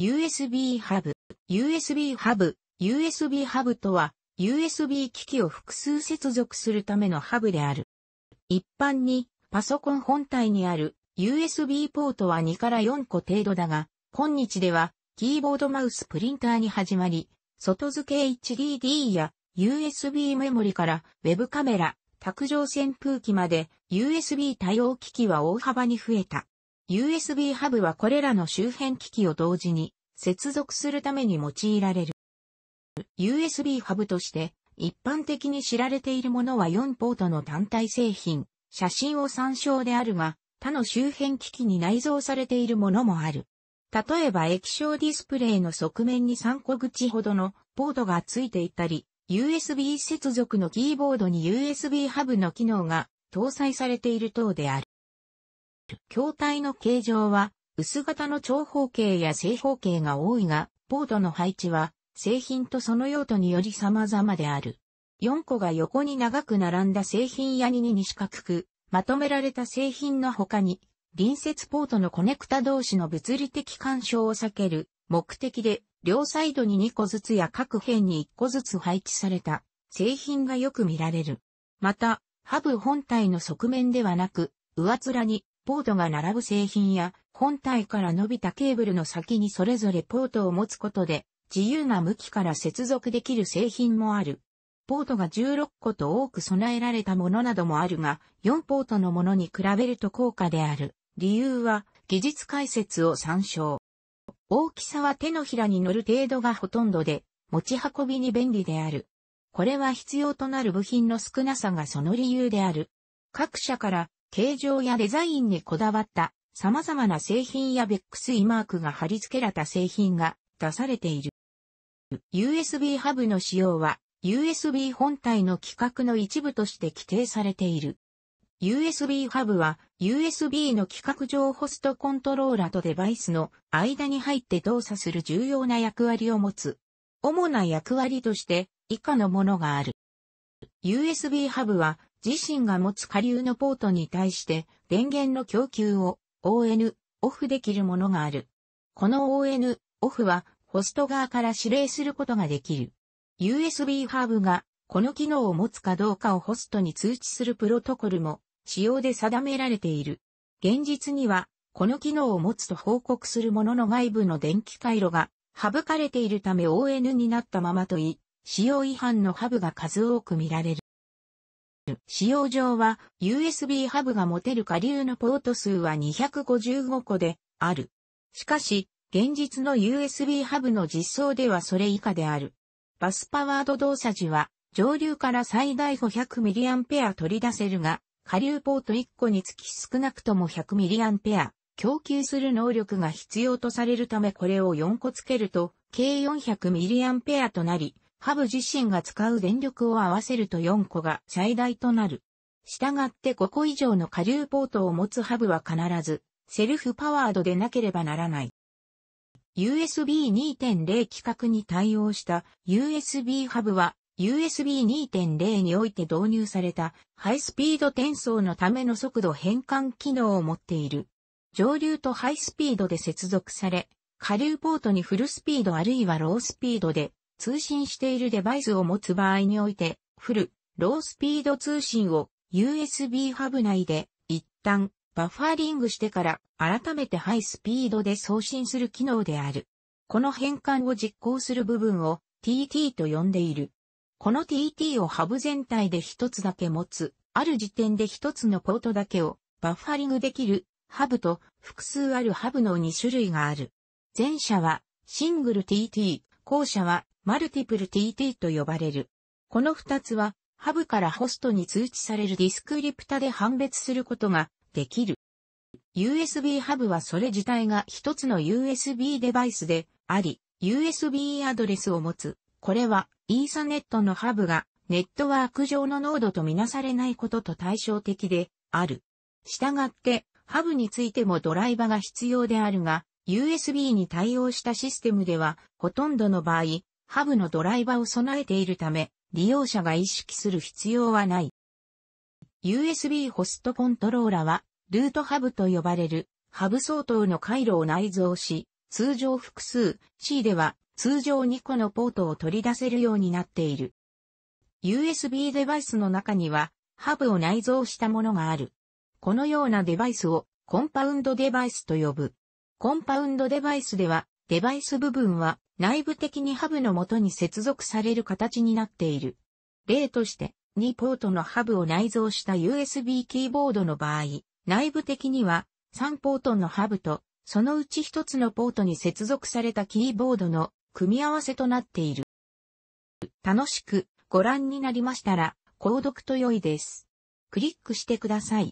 USB ハブ、USB ハブ、USB ハブとは、USB 機器を複数接続するためのハブである。一般に、パソコン本体にある USB ポートは2から4個程度だが、今日では、キーボードマウスプリンターに始まり、外付け HDD や USB メモリから Web カメラ、卓上扇風機まで USB 対応機器は大幅に増えた。USB ハブはこれらの周辺機器を同時に接続するために用いられる。USB ハブとして一般的に知られているものは4ポートの単体製品、写真を参照であるが、他の周辺機器に内蔵されているものもある。例えば液晶ディスプレイの側面に3個口ほどのポートが付いていたり、USB 接続のキーボードに USB ハブの機能が搭載されている等である。筐体の形状は、薄型の長方形や正方形が多いが、ボードの配置は、製品とその用途により様々である。4個が横に長く並んだ製品や2に四角く、まとめられた製品の他に、隣接ポートのコネクタ同士の物理的干渉を避ける目的で、両サイドに2個ずつや各辺に1個ずつ配置された製品がよく見られる。また、ハブ本体の側面ではなく、上面にポートが並ぶ製品や、本体から伸びたケーブルの先にそれぞれポートを持つことで、自由な向きから接続できる製品もある。ポートが16個と多く備えられたものなどもあるが、4ポートのものに比べると高価である。理由は、技術解説を参照。大きさは手のひらに乗る程度がほとんどで、持ち運びに便利である。これは必要となる部品の少なさがその理由である。各社から形状やデザインにこだわった様々な製品やベックスイマークが貼り付けられた製品が出されている。USB ハブの使用は USB 本体の規格の一部として規定されている。USB ハブは USB の規格上ホストコントローラとデバイスの間に入って動作する重要な役割を持つ。主な役割として以下のものがある。USB ハブは自身が持つ下流のポートに対して電源の供給を ON オフできるものがある。この ON オフはホスト側から指令することができる。USB ハーブがこの機能を持つかどうかをホストに通知するプロトコルも仕様で定められている。現実にはこの機能を持つと報告するものの外部の電気回路が省かれているため ON になったままとい、使用違反のハブが数多く見られる。使用上は USB ハブが持てる下流のポート数は255個である。しかし、現実の USB ハブの実装ではそれ以下である。バスパワード動作時は上流から最大 500mAh 取り出せるが、下流ポート1個につき少なくとも 100mAh 供給する能力が必要とされるためこれを4個つけると計 400mAh となり、ハブ自身が使う電力を合わせると4個が最大となる。したがって5個以上の下流ポートを持つハブは必ず、セルフパワードでなければならない。USB 2.0規格に対応した USB ハブは USB 2.0において導入されたハイスピード転送のための速度変換機能を持っている。上流とハイスピードで接続され、下流ポートにフルスピードあるいはロースピードで通信しているデバイスを持つ場合において、フル、ロースピード通信を USB ハブ内で一旦バッファーリングしてから改めてハイスピードで送信する機能である。この変換を実行する部分を TT と呼んでいる。この TT をハブ全体で一つだけ持つ、ある時点で一つのポートだけをバッファリングできるハブと複数あるハブの2種類がある。前者はシングル TT、後者はマルティプル TT と呼ばれる。この二つは、ハブからホストに通知されるディスクリプタで判別することができる。USB ハブはそれ自体が一つの USB デバイスであり、USB アドレスを持つ。これは、イーサネットのハブがネットワーク上のノードとみなされないことと対照的である。したがって、ハブについてもドライバが必要であるが、USB に対応したシステムでは、ほとんどの場合、ハブのドライバを備えているため、利用者が意識する必要はない。USB ホストコントローラは、ルートハブと呼ばれる、ハブ相当の回路を内蔵し、通常複数 C では通常2個のポートを取り出せるようになっている。USB デバイスの中にはハブを内蔵したものがある。このようなデバイスをコンパウンドデバイスと呼ぶ。コンパウンドデバイスではデバイス部分は内部的にハブの元に接続される形になっている。例として、2ポートのハブを内蔵した USB キーボードの場合、内部的には3ポートのハブと、そのうち1つのポートに接続されたキーボードの組み合わせとなっている。楽しくご覧になりましたら、購読と良いです。クリックしてください。